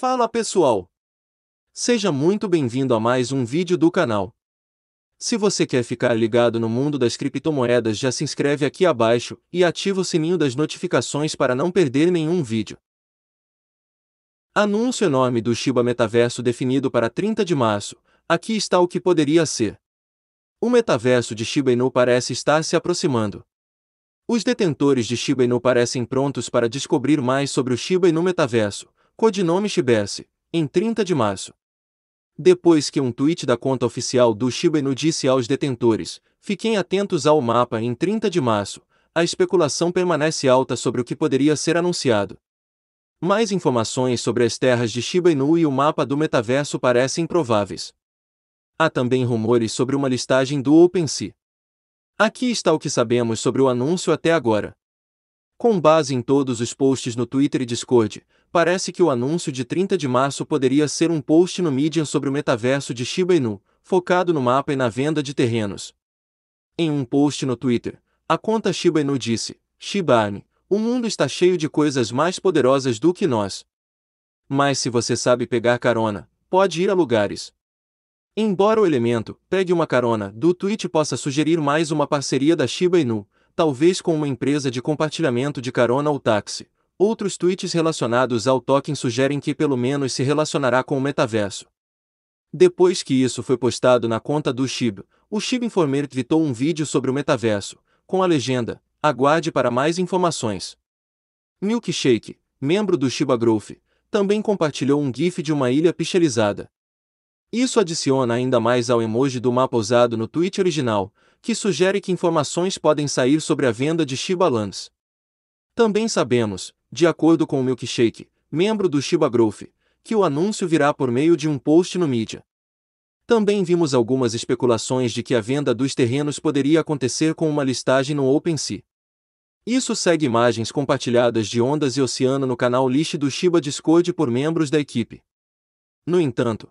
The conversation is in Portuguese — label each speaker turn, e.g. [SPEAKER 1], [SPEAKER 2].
[SPEAKER 1] Fala pessoal! Seja muito bem-vindo a mais um vídeo do canal. Se você quer ficar ligado no mundo das criptomoedas já se inscreve aqui abaixo e ativa o sininho das notificações para não perder nenhum vídeo. Anúncio enorme do Shiba Metaverso definido para 30 de março, aqui está o que poderia ser. O metaverso de Shiba Inu parece estar se aproximando. Os detentores de Shiba Inu parecem prontos para descobrir mais sobre o Shiba Inu metaverso, codinome Shiberse, em 30 de março. Depois que um tweet da conta oficial do Shiba Inu disse aos detentores, fiquem atentos ao mapa em 30 de março, a especulação permanece alta sobre o que poderia ser anunciado. Mais informações sobre as terras de Shiba Inu e o mapa do metaverso parecem prováveis. Há também rumores sobre uma listagem do OpenSea. Aqui está o que sabemos sobre o anúncio até agora. Com base em todos os posts no Twitter e Discord, parece que o anúncio de 30 de março poderia ser um post no Medium sobre o metaverso de Shiba Inu, focado no mapa e na venda de terrenos. Em um post no Twitter, a conta Shiba Inu disse: Shiba Inu, o mundo está cheio de coisas mais poderosas do que nós. Mas se você sabe pegar carona, pode ir a lugares. Embora o elemento pegue uma carona do tweet possa sugerir mais uma parceria da Shiba Inu, talvez com uma empresa de compartilhamento de carona ou táxi. Outros tweets relacionados ao token sugerem que pelo menos se relacionará com o metaverso. Depois que isso foi postado na conta do Shiba, o Shiba Informer tweetou um vídeo sobre o metaverso, com a legenda: Aguarde para mais informações. Milkshake, membro do Shiba Growth, também compartilhou um GIF de uma ilha pixelizada. Isso adiciona ainda mais ao emoji do mapa usado no tweet original, que sugere que informações podem sair sobre a venda de Shiba Lands. Também sabemos, de acordo com o Milkshake, membro do Shiba Growth, que o anúncio virá por meio de um post no mídia. Também vimos algumas especulações de que a venda dos terrenos poderia acontecer com uma listagem no OpenSea. Isso segue imagens compartilhadas de ondas e oceano no canal List do Shiba Discord por membros da equipe. No entanto,